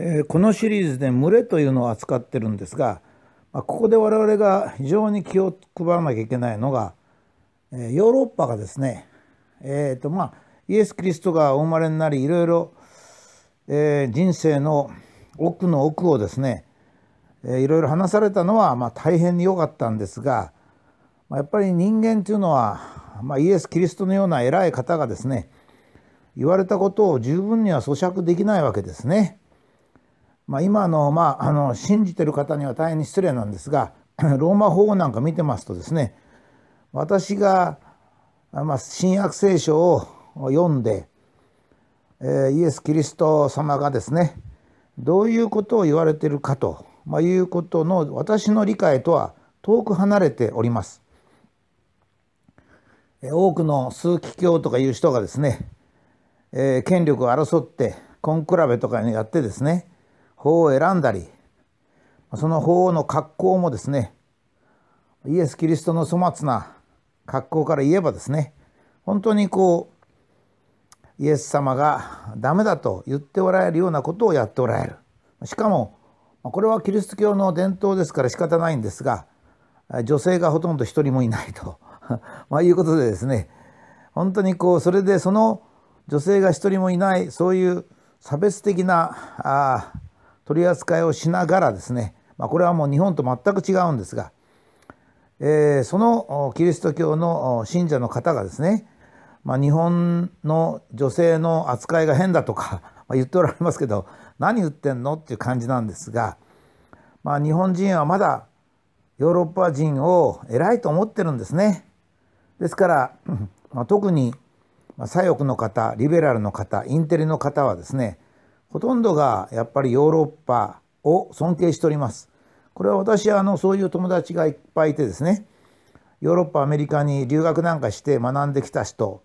えこのシリーズで群れというのを扱ってるんですが、まここで我々が非常に気を配らなきゃいけないのが、えヨーロッパがですね、えーとまあ、イエス・キリストがお生まれになりいろいろ、え人生の奥の奥をですね、えいろいろ話されたのは、まあ、大変に良かったんですが、まやっぱり人間というのは、まあ、イエス・キリストのような偉い方がですね言われたことを十分には咀嚼できないわけですね。まあ、今の,、まあ、あの信じてる方には大変に失礼なんですが ローマ法なんか見てますとですね私が、まあ、新約聖書を読んで、えー、イエス・キリスト様がですねどういうことを言われてるかと、まあ、いうことの私の理解とは遠く離れております。多くの枢機卿とかいう人がですね、えー、権力を争って根比べとかにやってですね法を選んだりその法の格好もですねイエス・キリストの粗末な格好から言えばですね本当にこうイエス様がダメだと言っておられるようなことをやっておられるしかもこれはキリスト教の伝統ですから仕方ないんですが女性がほとんど一人もいないと まあいうことでですね本当にこうそれでその女性が一人もいないそういう差別的なあ取り扱いをしながらですね、まあ、これはもう日本と全く違うんですが、えー、そのキリスト教の信者の方がですね、まあ、日本の女性の扱いが変だとか 言っておられますけど何言ってんのっていう感じなんですが、まあ、日本人はまだヨーロッパ人を偉いと思ってるんですね。ですから、まあ、特に左翼の方リベラルの方インテリの方はですねほとんどがやっぱりヨーロッパを尊敬しております。これは私はあのそういう友達がいっぱいいてですねヨーロッパアメリカに留学なんかして学んできた人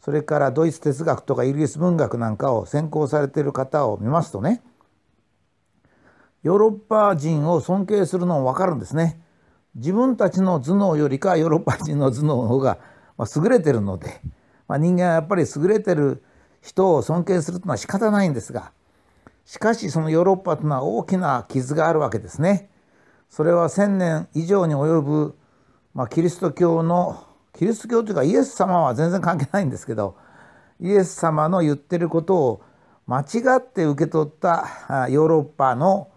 それからドイツ哲学とかイギリス文学なんかを専攻されている方を見ますとねヨーロッパ人を尊敬するのも分かるんですね。自分たちの頭脳よりかヨーロッパ人の頭脳の方が優れてるので、まあ、人間はやっぱり優れてる人を尊敬するというのは仕方ないんですがしかしそのヨーロッパというのは大きな傷があるわけですね。それは千年以上に及ぶ、まあ、キリスト教のキリスト教というかイエス様は全然関係ないんですけどイエス様の言ってることを間違って受け取ったヨーロッパの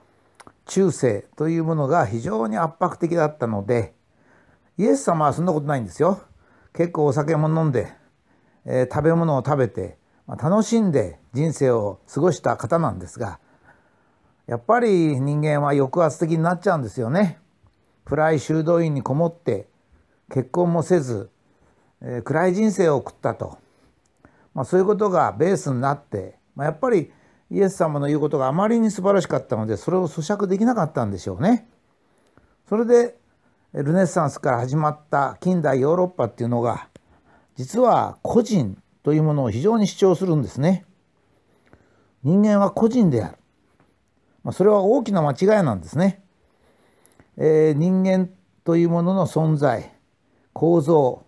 中世というものが非常に圧迫的だったのでイエス様はそんなことないんですよ。結構お酒も飲んで、えー、食べ物を食べて楽しんで人生を過ごした方なんですがやっぱり人間は抑圧的になっちゃうんですよね。暗い修道院にこもって結婚もせず、えー、暗い人生を送ったと、まあ、そういうことがベースになって、まあ、やっぱりイエス様の言うことがあまりに素晴らしかったのでそれを咀嚼できなかったんでしょうね。それでルネッサンスから始まった近代ヨーロッパっていうのが実は個人というものを非常に主張するんですね。人間は個人である。まあ、それは大きな間違いなんですね。えー、人間というものの存在、構造、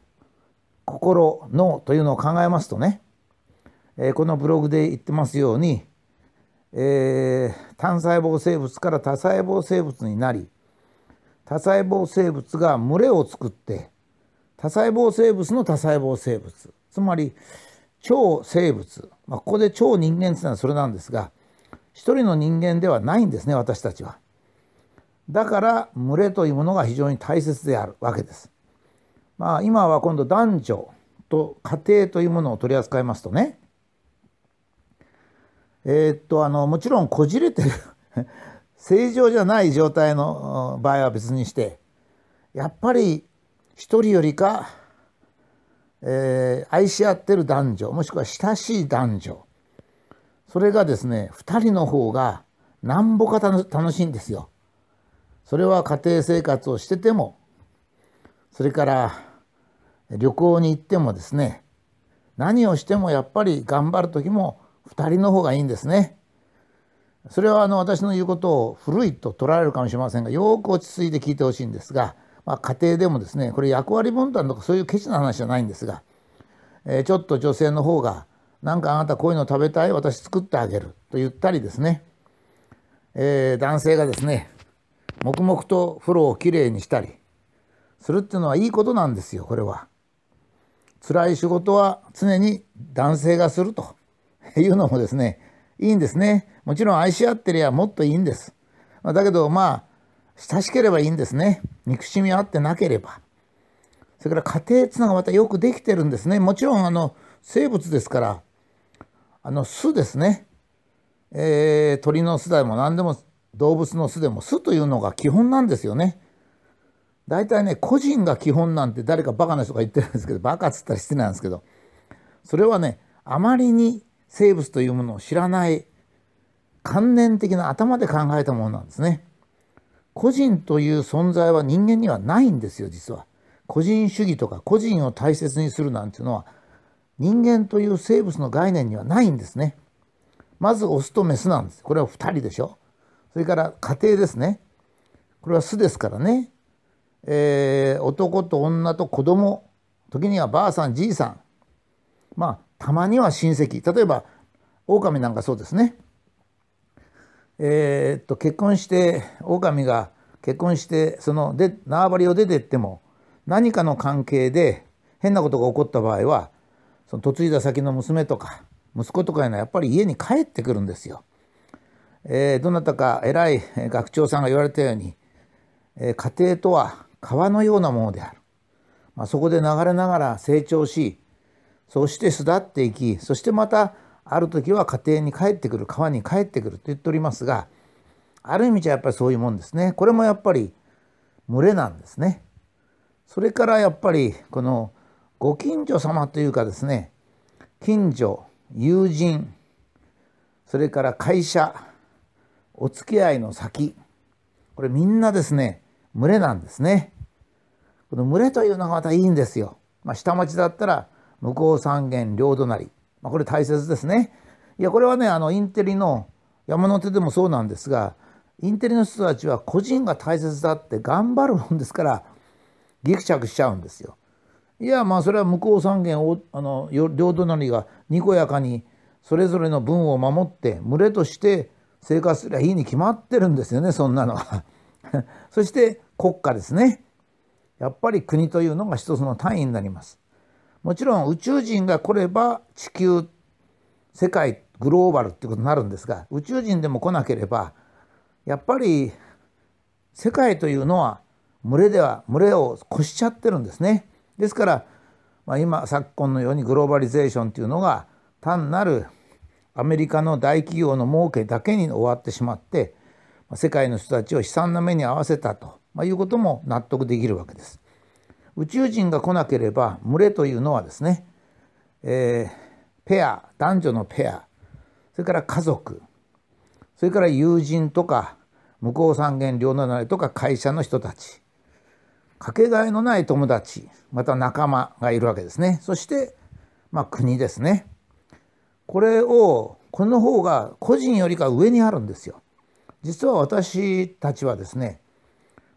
心、脳というのを考えますとね、えー、このブログで言ってますように、えー、単細胞生物から多細胞生物になり、多細胞生物が群れを作って、多細胞生物の多細胞生物、つまり、超生物、まあ、ここで超人間っていうのはそれなんですが一人の人間ではないんですね私たちは。だから群れというものが非常に大切であるわけです。まあ今は今度男女と家庭というものを取り扱いますとねえー、っとあのもちろんこじれてる 正常じゃない状態の場合は別にしてやっぱり一人よりかえー、愛し合ってる男女もしくは親しい男女それがですね2人の方がなんぼか楽しいんですよ。それは家庭生活をしててもそれから旅行に行ってもですね何をしてもやっぱり頑張る時も2人の方がいいんですね。それはあの私の言うことを古いと取られるかもしれませんがよく落ち着いて聞いてほしいんですがまあ、家庭でもですねこれ役割分担とかそういうケチな話じゃないんですが、えー、ちょっと女性の方が「なんかあなたこういうの食べたい私作ってあげる」と言ったりですね、えー、男性がですね黙々と風呂をきれいにしたりするっていうのはいいことなんですよこれは。辛い仕事は常に男性がすると いうのもですねいいんですねもちろん愛し合ってりゃもっといいんですだけどまあ親しければいいんですね。憎しみあってなければ。それから家庭つながまたよくできてるんですね。もちろんあの生物ですから、あの巣ですね。えー、鳥の巣でも何でも動物の巣でも巣というのが基本なんですよね。大体ね、個人が基本なんて誰かバカな人が言ってるんですけど、バカっつったりしてなんですけど、それはね、あまりに生物というものを知らない、観念的な頭で考えたものなんですね。個人という存在は人間にはないんですよ実は。個人主義とか個人を大切にするなんていうのは人間という生物の概念にはないんですね。まずオスとメスなんです。これは2人でしょ。それから家庭ですね。これは巣ですからね。えー、男と女と子供時にはばあさんじいさんまあたまには親戚例えば狼なんかそうですねえー、っと結婚して狼が結婚してそので縄張りを出てっても何かの関係で変なことが起こった場合はその嫁いだ先の娘とか息子とかいうのはやっぱり家に帰ってくるんですよ。えー、どなたか偉い学長さんが言われたように、えー、家庭とは川のようなものである、まあ、そこで流れながら成長しそして巣立っていきそしてまたある時は家庭に帰ってくる川に帰ってくると言っておりますがある意味じゃやっぱりそういうもんですねこれもやっぱり群れなんですね。それからやっぱりこのご近所様というかですね近所友人それから会社お付き合いの先これみんなですね群れなんですね。この群れというのがまたいいんですよ。まあ、下町だったら向こう三軒両隣まあ、これ大切ですね。いやこれはねあのインテリの山手でもそうなんですがインテリの人たちは個人が大切だって頑張るもんですからぎくしゃくしちゃうんですよ。いやまあそれは向こう三軒あの両隣がにこやかにそれぞれの分を守って群れとして生活すりゃいいに決まってるんですよねそんなのは。そして国家ですね。やっぱり国というのが一つの単位になります。もちろん宇宙人が来れば地球世界グローバルっていうことになるんですが宇宙人でも来なければやっぱり世界というのは群れでは群れを越しちゃってるんですね。ですから、まあ、今昨今のようにグローバリゼーションというのが単なるアメリカの大企業の儲けだけに終わってしまって世界の人たちを悲惨な目に遭わせたと、まあ、いうことも納得できるわけです。宇宙人が来なければ群れというのはですね、えー、ペア男女のペアそれから家族それから友人とか向こう三元両のなとか会社の人たちかけがえのない友達また仲間がいるわけですねそして、まあ、国ですねこれをこの方が個人よりか上にあるんですよ実は私たちはですね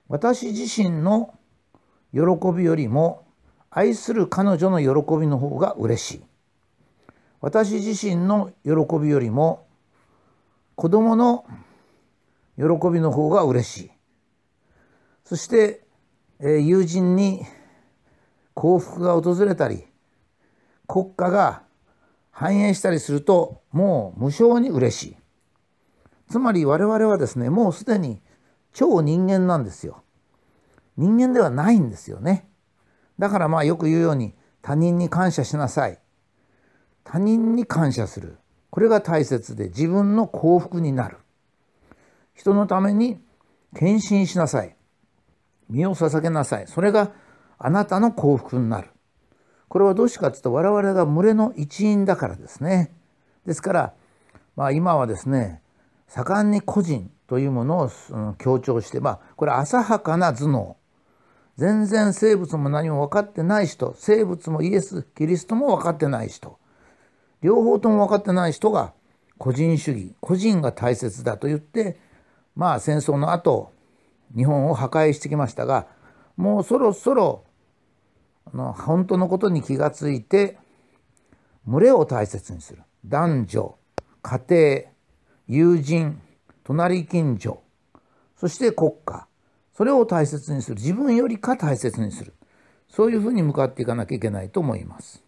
私自身の喜びよりも愛する彼女の喜びの方が嬉しい私自身の喜びよりも子供の喜びの方が嬉しいそして、え友人に幸福が訪れたり国家が繁栄したりするともう無償に嬉しいつまり我々はですねもうすでに超人間なんですよ人間ではないんですよね。だからまあよく言うように他人に感謝しなさい。他人に感謝する。これが大切で自分の幸福になる。人のために献身しなさい。身を捧げなさい。それがあなたの幸福になる。これはどうしてかていうと我々が群れの一員だからですね。ですから、まあ、今はですね盛んに個人というものを強調して、まあ、これ浅はかな頭脳全然生物も何も分かってない人生物もイエス・キリストも分かってない人両方とも分かってない人が個人主義個人が大切だと言ってまあ戦争の後日本を破壊してきましたがもうそろそろあの本当のことに気がついて群れを大切にする男女家庭友人隣近所そして国家それを大切にする自分よりか大切にするそういうふうに向かっていかなきゃいけないと思います。